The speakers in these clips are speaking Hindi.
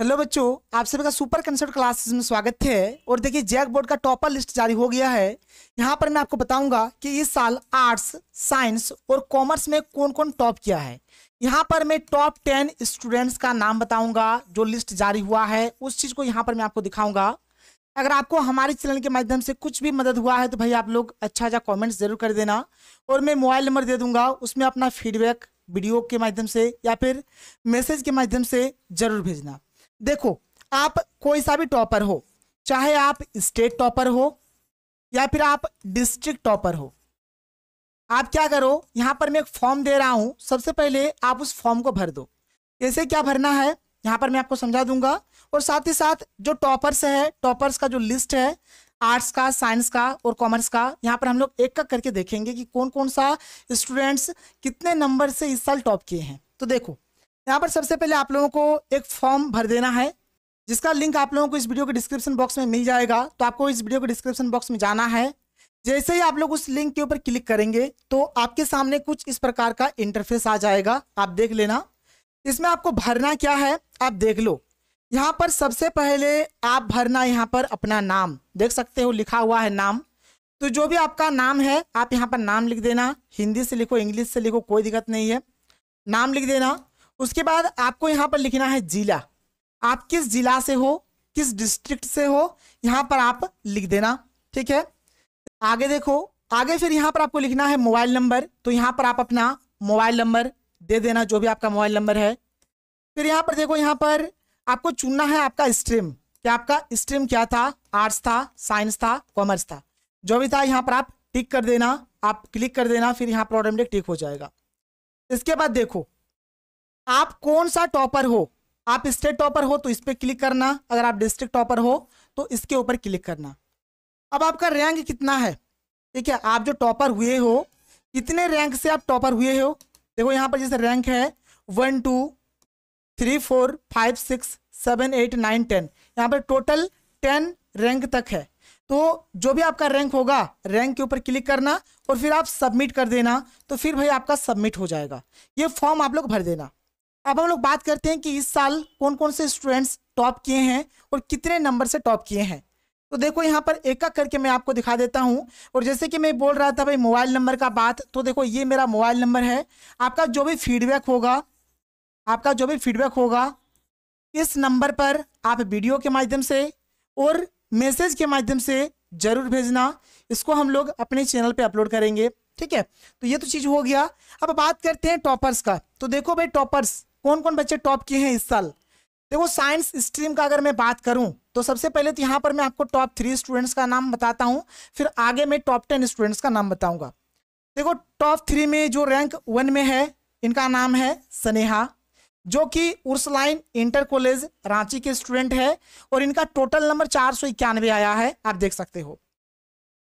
हेलो बच्चों आप सभी का सुपर कंसर्ट क्लासेस में स्वागत है और देखिए जैक बोर्ड का टॉपर लिस्ट जारी हो गया है यहाँ पर मैं आपको बताऊंगा कि इस साल आर्ट्स साइंस और कॉमर्स में कौन कौन टॉप किया है यहाँ पर मैं टॉप टेन स्टूडेंट्स का नाम बताऊंगा जो लिस्ट जारी हुआ है उस चीज़ को यहाँ पर मैं आपको दिखाऊंगा अगर आपको हमारे चैनल के माध्यम से कुछ भी मदद हुआ है तो भाई आप लोग अच्छा अच्छा कॉमेंट ज़रूर कर देना और मैं मोबाइल नंबर दे दूंगा उसमें अपना फीडबैक वीडियो के माध्यम से या फिर मैसेज के माध्यम से ज़रूर भेजना देखो आप कोई सा भी टॉपर हो चाहे आप स्टेट टॉपर हो या फिर आप डिस्ट्रिक्ट टॉपर हो आप क्या करो यहाँ पर मैं एक फॉर्म दे रहा हूँ सबसे पहले आप उस फॉर्म को भर दो ऐसे क्या भरना है यहाँ पर मैं आपको समझा दूंगा और साथ ही साथ जो टॉपर्स है टॉपर्स का जो लिस्ट है आर्ट्स का साइंस का और कॉमर्स का यहाँ पर हम लोग एक एक करके देखेंगे कि कौन कौन सा स्टूडेंट्स कितने नंबर से इस साल टॉप किए हैं तो देखो यहाँ पर सबसे पहले आप लोगों को एक फॉर्म भर देना है जिसका लिंक आप लोगों को इस वीडियो के डिस्क्रिप्शन बॉक्स में मिल जाएगा तो आपको इस वीडियो के डिस्क्रिप्शन बॉक्स में जाना है जैसे ही आप लोग उस लिंक के ऊपर क्लिक करेंगे तो आपके सामने कुछ इस प्रकार का इंटरफेस आ जाएगा आप देख लेना इसमें आपको भरना क्या है आप देख लो यहाँ पर सबसे पहले आप भरना यहाँ पर अपना नाम देख सकते हो लिखा हुआ है नाम तो जो भी आपका नाम है आप यहाँ पर नाम लिख देना हिंदी से लिखो इंग्लिश से लिखो कोई दिक्कत नहीं है नाम लिख देना उसके बाद आपको यहाँ पर लिखना है जिला आप किस जिला से हो किस डिस्ट्रिक्ट से हो यहाँ पर आप लिख देना ठीक है आगे देखो आगे फिर यहाँ पर आपको लिखना है मोबाइल नंबर तो यहाँ पर आप अपना मोबाइल नंबर दे देना जो भी आपका मोबाइल नंबर है फिर यहाँ पर देखो यहाँ पर आपको चुनना है आपका स्ट्रीम कि आपका स्ट्रीम क्या था आर्ट्स था साइंस था कॉमर्स था जो भी था यहाँ पर आप टिक कर देना आप क्लिक कर देना फिर यहाँ पर ऑटोमेटिक टिक हो जाएगा इसके बाद देखो आप कौन सा टॉपर हो आप स्टेट टॉपर हो तो इस पर क्लिक करना अगर आप डिस्ट्रिक्ट टॉपर हो तो इसके ऊपर क्लिक करना अब आपका रैंक कितना है ठीक है आप जो टॉपर हुए हो कितने रैंक से आप टॉपर हुए हो देखो यहाँ पर जैसे रैंक है one two three four five six seven eight nine ten यहाँ पर टोटल टेन रैंक तक है तो जो भी आपका रैंक होगा रैंक के ऊपर क्लिक करना और फिर आप सबमिट कर देना तो फिर भाई आपका सबमिट हो जाएगा ये फॉर्म आप लोग भर देना अब हम लोग बात करते हैं कि इस साल कौन कौन से स्टूडेंट्स टॉप किए हैं और कितने नंबर से टॉप किए हैं तो देखो यहाँ पर एक एक करके मैं आपको दिखा देता हूँ और जैसे कि मैं बोल रहा था भाई मोबाइल नंबर का बात तो देखो ये मेरा मोबाइल नंबर है आपका जो भी फीडबैक होगा आपका जो भी फीडबैक होगा इस नंबर पर आप वीडियो के माध्यम से और मैसेज के माध्यम से ज़रूर भेजना इसको हम लोग अपने चैनल पे अपलोड करेंगे ठीक है तो ये तो चीज़ हो गया अब बात करते हैं टॉपर्स का तो देखो भाई टॉपर्स कौन कौन बच्चे टॉप किए हैं इस साल देखो साइंस स्ट्रीम का अगर मैं बात करूं तो सबसे पहले तो यहाँ पर मैं आपको टॉप थ्री स्टूडेंट्स का नाम बताता हूँ फिर आगे मैं टॉप टेन स्टूडेंट्स का नाम बताऊंगा देखो टॉप थ्री में जो रैंक वन में है इनका नाम है स्नेहा जो कि उर्सलाइन इंटर कॉलेज रांची के स्टूडेंट है और इनका टोटल नंबर चार सौ इक्यानवे आया है आप देख सकते हो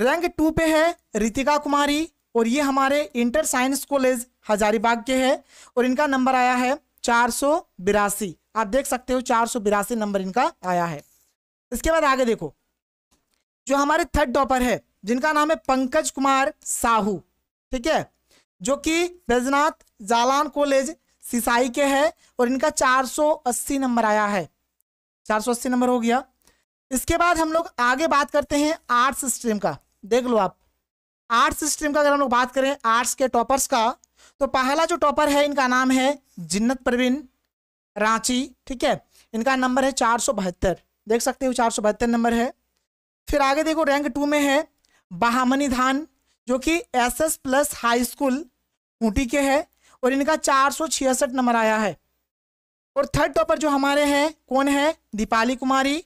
रैंक टू पे है रितिका कुमारी और ये हमारे इंटर साइंस कॉलेज हजारीबाग के है और इनका नंबर आया है चार सौ बिरासी आप देख सकते हो चार सौ बिरासी नंबर इनका आया है इसके बाद आगे देखो जो हमारे थर्ड टॉपर है जिनका नाम है पंकज कुमार साहू ठीक है जो कि बैजनाथ जालान कॉलेज सिसाई के है और इनका 480 नंबर आया है 480 नंबर हो गया इसके बाद हम लोग आगे बात करते हैं आर्ट्स स्ट्रीम का देख लो आप आर्ट्स स्ट्रीम का अगर हम लोग बात करें आर्ट्स के टॉपर्स का तो पहला जो टॉपर है इनका नाम है जिन्नत परवीन रांची ठीक है इनका नंबर है चार सौ बहत्तर देख सकते हो चार सौ बहत्तर नंबर है फिर आगे देखो रैंक टू में है बहामनी धान जो कि S S plus high school Ooty के है और इनका चार सौ छियासठ नंबर आया है और थर्ड टॉपर जो हमारे हैं कौन है दीपाली कुमारी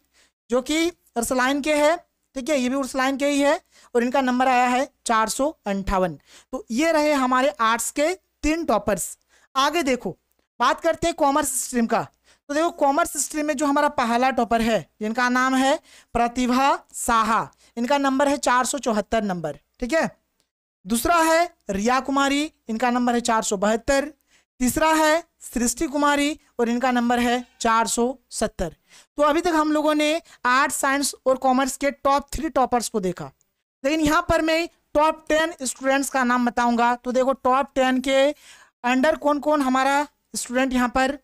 जो कि रसलाइन के है ठीक है ये भी उस लाइन के ही है और इनका नंबर आया है चार अंठावन तो ये रहे हमारे आर्ट्स के तीन टॉपर्स आगे देखो बात करते हैं कॉमर्स स्ट्रीम का तो देखो कॉमर्स स्ट्रीम में जो हमारा पहला टॉपर है जिनका नाम है प्रतिभा साहा इनका नंबर है चार चौहत्तर नंबर ठीक है दूसरा है रिया कुमारी इनका नंबर है चार सौ बहत्तर तीसरा है सृष्टि कुमारी और इनका नंबर है 470 तो अभी तक हम लोगों ने आर्ट साइंस और कॉमर्स के टॉप थ्री टॉपर्स को देखा लेकिन यहाँ पर मैं टॉप टेन स्टूडेंट्स का नाम बताऊंगा तो देखो टॉप टेन के अंडर कौन कौन हमारा स्टूडेंट यहाँ पर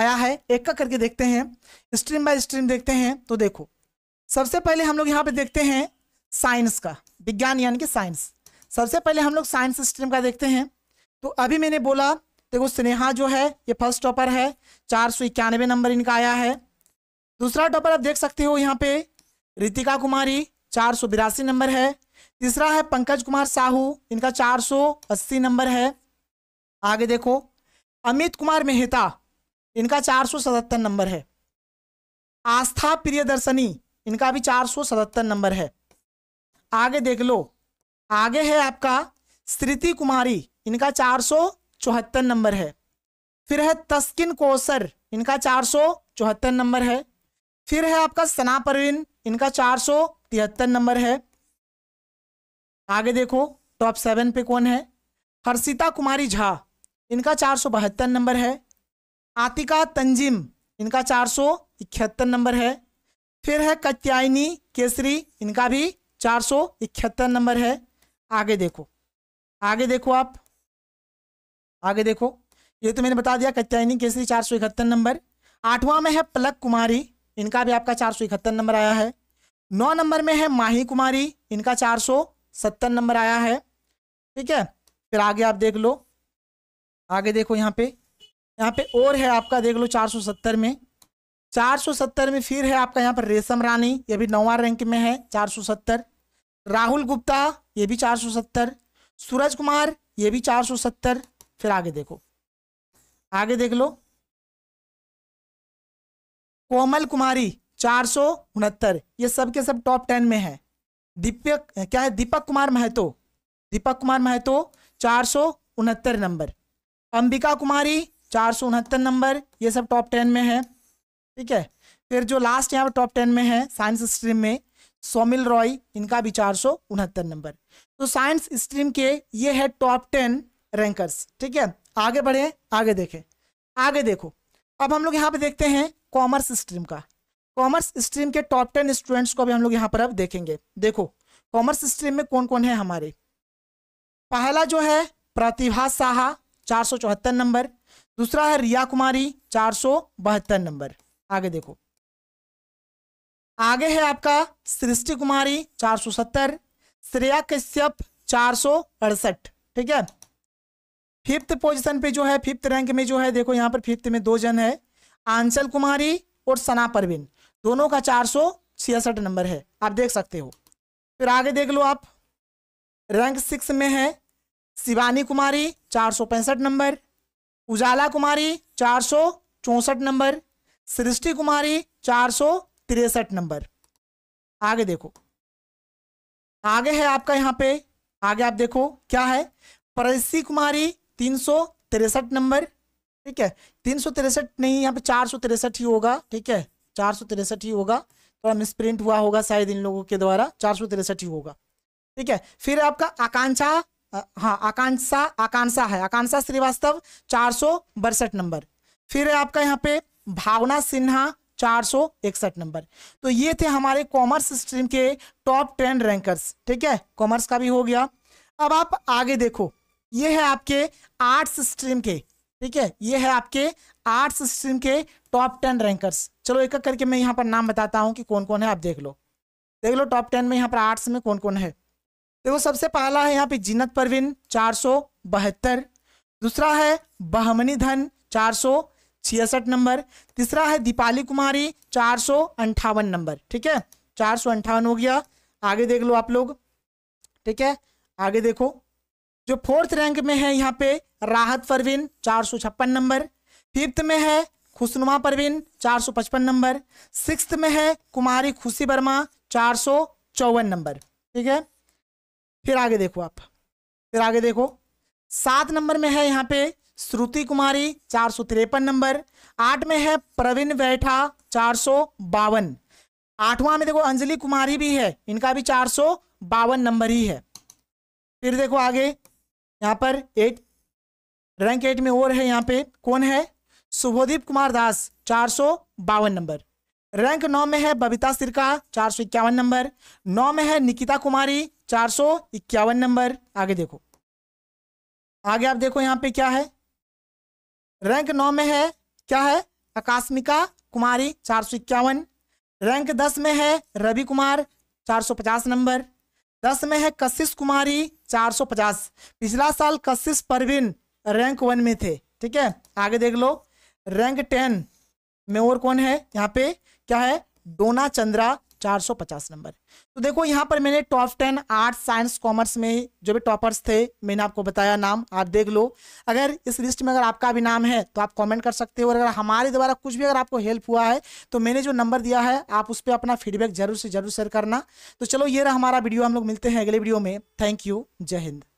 आया है एक का करके देखते हैं स्ट्रीम बाय स्ट्रीम देखते हैं तो देखो सबसे पहले हम लोग यहाँ पर देखते हैं साइंस का विज्ञान यानी कि साइंस सबसे पहले हम लोग साइंस स्ट्रीम का देखते हैं तो अभी मैंने बोला देखो स्नेहा जो है ये फर्स्ट टॉपर है चार सौ इक्यानवे नंबर इनका आया है दूसरा टॉपर आप देख सकते हो यहाँ पे रितिका कुमारी चार सौ बिरासी नंबर है तीसरा है पंकज कुमार साहू इनका चार सौ अस्सी नंबर है आगे देखो अमित कुमार मेहता इनका चार सौ सतहत्तर नंबर है आस्था प्रियदर्शनी इनका भी चार सौ सतहत्तर नंबर है आगे देख लो आगे है आपका स्थिति कुमारी इनका चार सौ चौहत्तर नंबर है फिर है तस्किन कोसर इनका चार सौ चौहत्तर नंबर है फिर है आपका सना परवीन इनका चार सौ तिहत्तर नंबर है आगे देखो टॉप सेवन पे कौन है हर्षिता कुमारी झा इनका चार सौ बहत्तर नंबर है आतिका तंजिम इनका चार सौ इकहत्तर नंबर है फिर है कत्यायनी केसरी इनका भी चार सौ इकहत्तर नंबर है आगे देखो आगे देखो आप आगे देखो ये तो मैंने बता दिया कत्यायनी केसरी चार सौ इकहत्तर नंबर आठवां में है पलक कुमारी इनका भी आपका चार सौ इकहत्तर नंबर आया है नौ नंबर में है माही कुमारी इनका चार सौ सत्तर नंबर आया है ठीक है फिर आगे आप देख लो आगे देखो यहाँ पे यहाँ पे और है आपका देख लो चार सौ सत्तर में चार सौ सत्तर में फिर है आपका यहाँ पर रेशम रानी ये भी नौवा रैंक में है चार सौ सत्तर राहुल गुप्ता ये भी चार सौ सत्तर सूरज कुमार ये भी चार सौ सत्तर फिर आगे देखो आगे देख लो कोमल कुमारी चार सौ उनहत्तर ये सब के सब टॉप टेन में है दीपक क्या है दीपक कुमार महतो दीपक कुमार महतो चार सौ उनहत्तर नंबर अंबिका कुमारी चार सौ उनहत्तर नंबर ये सब टॉप टेन में है ठीक है फिर जो लास्ट यहाँ पर टॉप टेन में है साइंस स्ट्रीम में सोमिल रॉय इनका भी चार सौ उनहत्तर नंबर तो साइंस स्ट्रीम के ये है टॉप टेन रैंकर्स ठीक है आगे बढ़े आगे देखें आगे देखो अब हम लोग यहाँ पे देखते हैं कॉमर्स स्ट्रीम का कॉमर्स स्ट्रीम के टॉप टेन स्टूडेंट्स को भी हम लोग यहाँ पर अब देखेंगे देखो कॉमर्स स्ट्रीम में कौन कौन है हमारे पहला जो है प्रतिभा साहा चार नंबर दूसरा है रिया कुमारी चार नंबर आगे देखो आगे है आपका सृष्टि कुमारी 470 श्रेया कश्यप चार ठीक है फिफ्थ पोजिशन पे जो है फिफ्थ रैंक में जो है देखो यहाँ पर फिफ्थ में दो जन है आंचल कुमारी और सना परवीन दोनों का चार सौ छियासठ नंबर है आप देख सकते हो फिर आगे देख लो आप रैंक सिक्स में है शिवानी कुमारी चार सौ पैंसठ नंबर उजाला कुमारी चार सौ नंबर सृष्टि कुमारी चार सौ तिरसठ नंबर आगे देखो आगे है आपका यहाँ पे आगे आप देखो क्या है परसी कुमारी तीन सौ तिरसठ नंबर ठीक है तीन सौ तिरसठ नहीं यहाँ पे चार सौ तिरसठ ही होगा ठीक है चार सौ तिरसठ ही होगा थोड़ा तो मिसप्रिंट हुआ होगा शायद इन लोगों के द्वारा चार सौ तिरसठ ही होगा ठीक है फिर आपका आकांक्षा हाँ आकांक्षा आकांक्षा है आकांक्षा श्रीवास्तव चार सौ बरसठ नंबर फिर आपका यहाँ पे भावना सिन्हा चार सौ इकसठ नंबर तो ये थे हमारे कॉमर्स स्ट्रीम के टॉप टेन रैंकर्स ठीक है कॉमर्स का भी हो गया अब आप आगे देखो ये है आपके आर्ट्स स्ट्रीम के ठीक है ये है आपके आर्ट्स स्ट्रीम के टॉप टेन रैंकर्स चलो एक एक करके मैं यहाँ पर नाम बताता हूँ कि कौन कौन है आप देख लो देख लो टॉप टेन में यहाँ पर आर्ट्स में कौन कौन है देखो सबसे पहला है यहाँ पे जीनत परवीन चार सौ बहत्तर दूसरा है बहमनी धन चार छियासठ नंबर तीसरा है दीपाली कुमारी चार सौ अंठावन नंबर ठीक है चार सौ अंठावन हो गया आगे देख लो आप लोग ठीक है आगे देखो जो फोर्थ रैंक में है यहाँ पे राहत परवीन चार सौ छप्पन नंबर फिफ्थ में है खुशनुमा परवीन चार सौ पचपन नंबर सिक्स में है कुमारी खुशी वर्मा चार सौ चौवन नंबर ठीक है फिर आगे देखो आप फिर आगे देखो सात नंबर में है यहाँ पे श्रुति कुमारी चार सौ तिरपन नंबर आठ में है प्रवीण बैठा चार सौ बावन आठवां में देखो अंजलि कुमारी भी है इनका भी चार सौ बावन नंबर ही है फिर देखो आगे यहाँ पर एट रैंक एट में और है यहाँ पे कौन है शुभदीप कुमार दास चार सौ बावन नंबर रैंक नौ में है बबीता सिरका चार सौ इक्यावन नंबर नौ में है निकिता कुमारी चार सौ इक्यावन नंबर आगे देखो आगे आप देखो यहाँ पे क्या है रैंक नौ में है क्या है आकाशमिका कुमारी चार सौ इक्यावन रैंक दस में है रवि कुमार चार सौ पचास नंबर दस में है कशिश कुमारी 450 पिछला साल कशिश परवीन रैंक वन में थे ठीक है आगे देख लो रैंक टेन में और कौन है यहाँ पे क्या है डोना चंद्रा 450 नंबर तो देखो यहाँ पर मैंने top ten arts science commerce में जो भी टॉपर्स थे मैंने आपको बताया नाम आप देख लो अगर इस लिस्ट में अगर आपका भी नाम है तो आप कमेंट कर सकते हो और अगर हमारे द्वारा कुछ भी अगर आपको हेल्प हुआ है तो मैंने जो नंबर दिया है आप उस पर अपना फीडबैक जरूर से जरूर शेयर करना तो चलो ये रहा हमारा वीडियो हम लोग मिलते हैं अगले वीडियो में थैंक यू जय हिंद